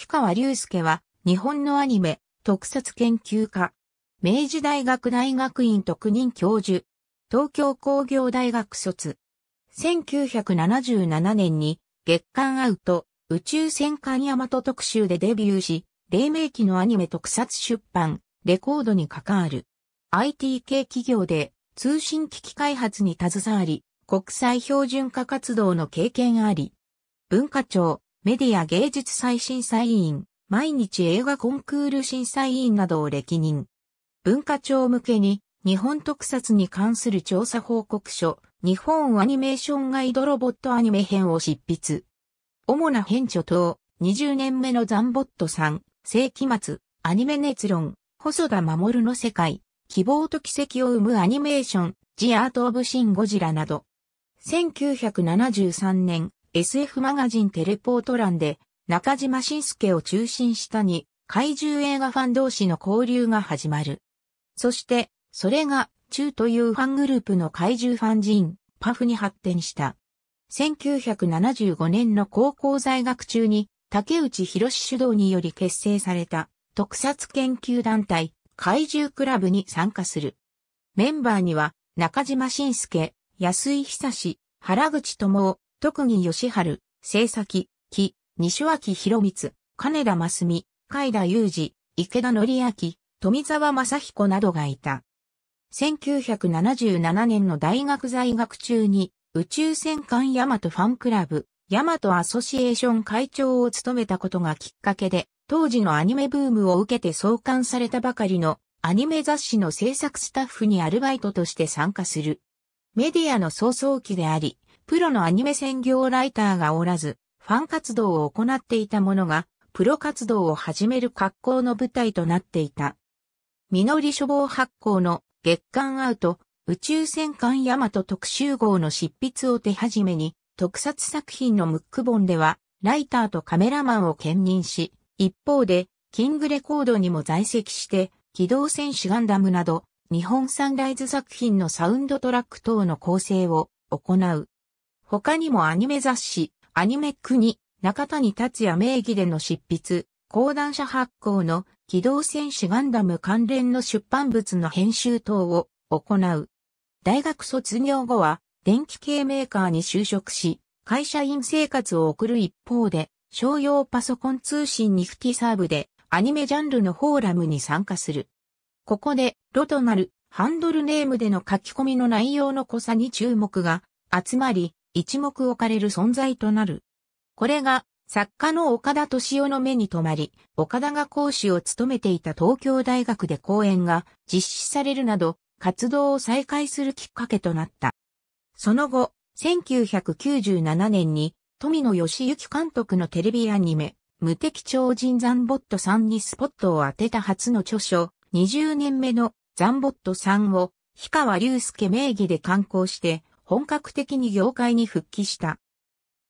氷川隆介は、日本のアニメ、特撮研究家。明治大学大学院特任教授。東京工業大学卒。1977年に月刊アウト宇宙戦艦ヤマト特集でデビューし、黎明期のアニメ特撮出版、レコードに関わる。IT 系企業で通信機器開発に携わり、国際標準化活動の経験あり。文化庁、メディア芸術祭審査委員、毎日映画コンクール審査委員などを歴任。文化庁向けに日本特撮に関する調査報告書、日本アニメーションガイドロボットアニメ編を執筆。主な編著等、20年目のザンボットさん、世紀末、アニメ熱論、細田守の世界、希望と奇跡を生むアニメーション、ジアート・オブ・シン・ゴジラなど。1973年、SF マガジンテレポート欄で中島信介を中心したに怪獣映画ファン同士の交流が始まる。そして、それが中というファングループの怪獣ファン人、パフに発展した。1975年の高校在学中に竹内博主導により結成された特撮研究団体怪獣クラブに参加する。メンバーには中島信介、安井久志、原口智夫、特技義春、正崎、木、西脇博光、金田真澄、海田裕二、池田則明、富沢正彦などがいた。1977年の大学在学中に、宇宙戦艦ヤマトファンクラブ、ヤマトアソシエーション会長を務めたことがきっかけで、当時のアニメブームを受けて創刊されたばかりのアニメ雑誌の制作スタッフにアルバイトとして参加する。メディアの早々期であり、プロのアニメ専業ライターがおらず、ファン活動を行っていた者が、プロ活動を始める格好の舞台となっていた。実り書房発行の月刊アウト、宇宙戦艦ヤマト特集号の執筆を手始めに、特撮作品のムック本では、ライターとカメラマンを兼任し、一方で、キングレコードにも在籍して、機動戦士ガンダムなど、日本サンライズ作品のサウンドトラック等の構成を行う。他にもアニメ雑誌、アニメ国、中谷達也名義での執筆、講談社発行の機動戦士ガンダム関連の出版物の編集等を行う。大学卒業後は電気系メーカーに就職し、会社員生活を送る一方で、商用パソコン通信にフティサーブでアニメジャンルのフォーラムに参加する。ここで、ロとなるハンドルネームでの書き込みの内容の濃さに注目が集まり、一目置かれる存在となる。これが作家の岡田敏夫の目に留まり、岡田が講師を務めていた東京大学で講演が実施されるなど、活動を再開するきっかけとなった。その後、1997年に富野義行監督のテレビアニメ、無敵超人ザンボットさんにスポットを当てた初の著書、20年目のザンボットさんを、氷川隆介名義で刊行して、本格的に業界に復帰した。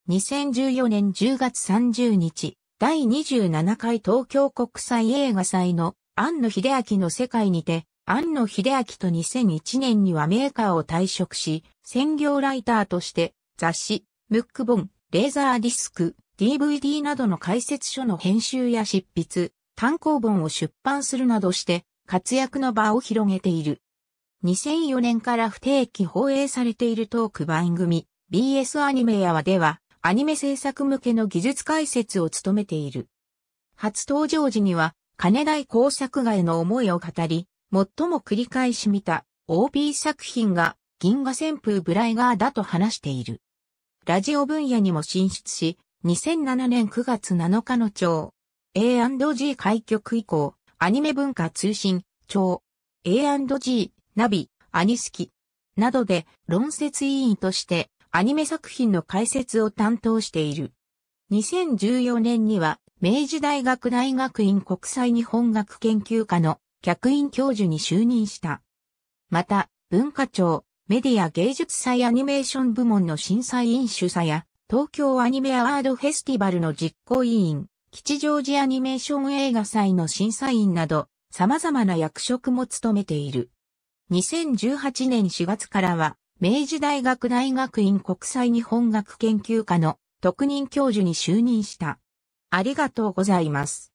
2014年10月30日、第27回東京国際映画祭の庵野秀明の世界にて、庵野秀明と2001年にはメーカーを退職し、専業ライターとして雑誌、ムック本、レーザーディスク、DVD などの解説書の編集や執筆、単行本を出版するなどして活躍の場を広げている。2004年から不定期放映されているトーク番組 BS アニメやはではアニメ制作向けの技術解説を務めている。初登場時には金大工作画への思いを語り、最も繰り返し見た OB 作品が銀河旋風ブライガーだと話している。ラジオ分野にも進出し、2007年9月7日の朝、A&G 開局以降、アニメ文化通信、庁、A&G ナビ、アニスキ、などで論説委員としてアニメ作品の解説を担当している。2014年には明治大学大学院国際日本学研究科の客員教授に就任した。また、文化庁、メディア芸術祭アニメーション部門の審査委員主催や、東京アニメアワードフェスティバルの実行委員、吉祥寺アニメーション映画祭の審査員など、様々な役職も務めている。2018年4月からは、明治大学大学院国際日本学研究科の特任教授に就任した。ありがとうございます。